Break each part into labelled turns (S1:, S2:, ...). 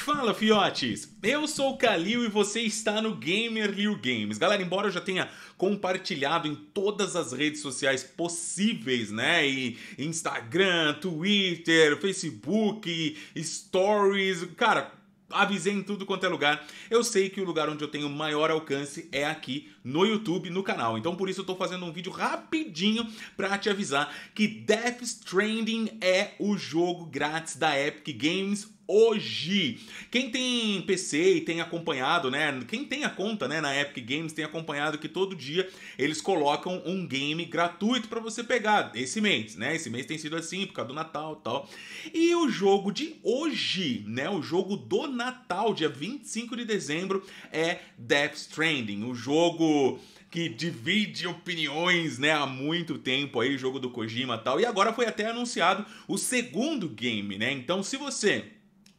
S1: Fala fiotes! Eu sou o Kalil e você está no Gamer Lil Games. Galera, embora eu já tenha compartilhado em todas as redes sociais possíveis, né? E Instagram, Twitter, Facebook, Stories, cara, avisei em tudo quanto é lugar. Eu sei que o lugar onde eu tenho maior alcance é aqui no YouTube, no canal. Então por isso eu tô fazendo um vídeo rapidinho para te avisar que Death Stranding é o jogo grátis da Epic Games hoje. Quem tem PC e tem acompanhado, né? Quem tem a conta, né, na Epic Games tem acompanhado que todo dia eles colocam um game gratuito para você pegar esse mês, né? Esse mês tem sido assim por causa do Natal, tal. E o jogo de hoje, né, o jogo do Natal, dia 25 de dezembro, é Death Stranding, o jogo que divide opiniões, né, há muito tempo aí, jogo do Kojima e tal. E agora foi até anunciado o segundo game, né? Então, se você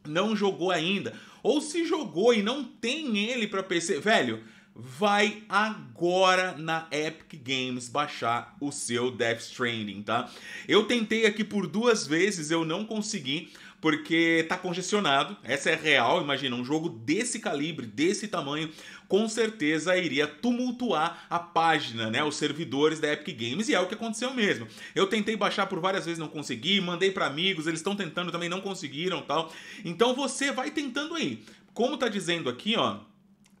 S1: não jogou ainda, ou se jogou e não tem ele para PC, velho, vai agora na Epic Games baixar o seu Death Stranding, tá? Eu tentei aqui por duas vezes, eu não consegui porque tá congestionado. Essa é real, imagina um jogo desse calibre, desse tamanho, com certeza iria tumultuar a página, né, os servidores da Epic Games e é o que aconteceu mesmo. Eu tentei baixar por várias vezes, não consegui, mandei para amigos, eles estão tentando também, não conseguiram, tal. Então você vai tentando aí. Como tá dizendo aqui, ó,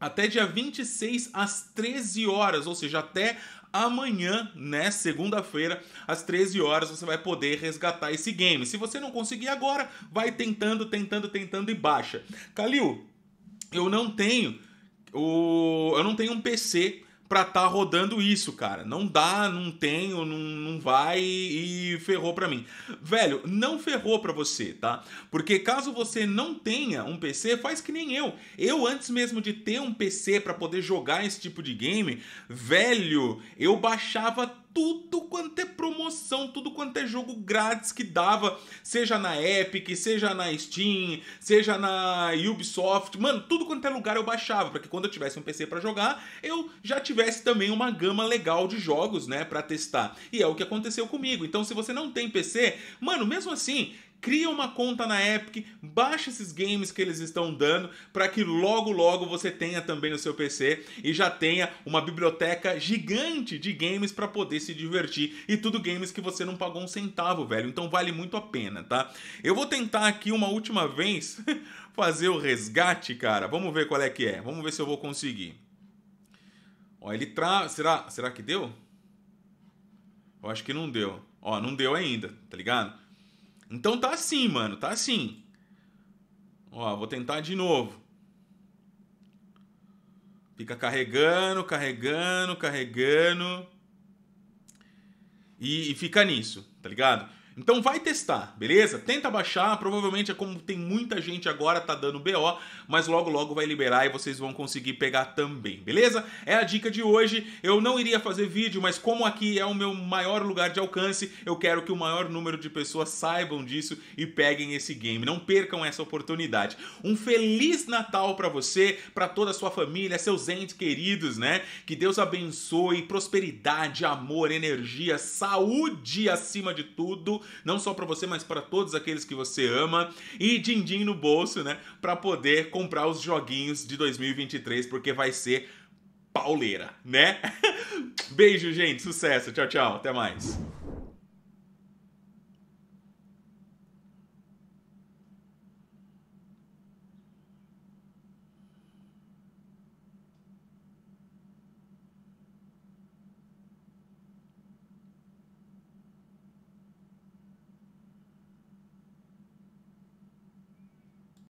S1: até dia 26 às 13 horas, ou seja, até amanhã, né, segunda-feira, às 13 horas, você vai poder resgatar esse game. Se você não conseguir agora, vai tentando, tentando, tentando e baixa. Calil, eu não tenho o eu não tenho um PC pra tá rodando isso, cara. Não dá, não tenho, não, não vai e ferrou pra mim. Velho, não ferrou pra você, tá? Porque caso você não tenha um PC, faz que nem eu. Eu, antes mesmo de ter um PC para poder jogar esse tipo de game, velho, eu baixava tudo quanto é promoção, tudo quanto é jogo grátis que dava, seja na Epic, seja na Steam, seja na Ubisoft, mano, tudo quanto é lugar eu baixava, para que quando eu tivesse um PC para jogar, eu já tivesse também uma gama legal de jogos, né, para testar. E é o que aconteceu comigo. Então, se você não tem PC, mano, mesmo assim, cria uma conta na Epic, baixa esses games que eles estão dando para que logo logo você tenha também no seu PC e já tenha uma biblioteca gigante de games para poder se divertir e tudo games que você não pagou um centavo, velho. Então vale muito a pena, tá? Eu vou tentar aqui uma última vez fazer o resgate, cara. Vamos ver qual é que é. Vamos ver se eu vou conseguir. Ó, ele tra... Será, será que deu? Eu acho que não deu. Ó, não deu ainda, tá ligado? Então tá assim, mano, tá assim. Ó, vou tentar de novo. Fica carregando, carregando, carregando. E, e fica nisso, tá ligado? Então vai testar, beleza? Tenta baixar, provavelmente é como tem muita gente agora tá dando BO, mas logo logo vai liberar e vocês vão conseguir pegar também, beleza? É a dica de hoje. Eu não iria fazer vídeo, mas como aqui é o meu maior lugar de alcance, eu quero que o maior número de pessoas saibam disso e peguem esse game. Não percam essa oportunidade. Um feliz Natal para você, para toda a sua família, seus entes queridos, né? Que Deus abençoe, prosperidade, amor, energia, saúde acima de tudo não só para você, mas para todos aqueles que você ama. E din-din no bolso, né? Para poder comprar os joguinhos de 2023, porque vai ser pauleira, né? Beijo, gente. Sucesso. Tchau, tchau. Até mais.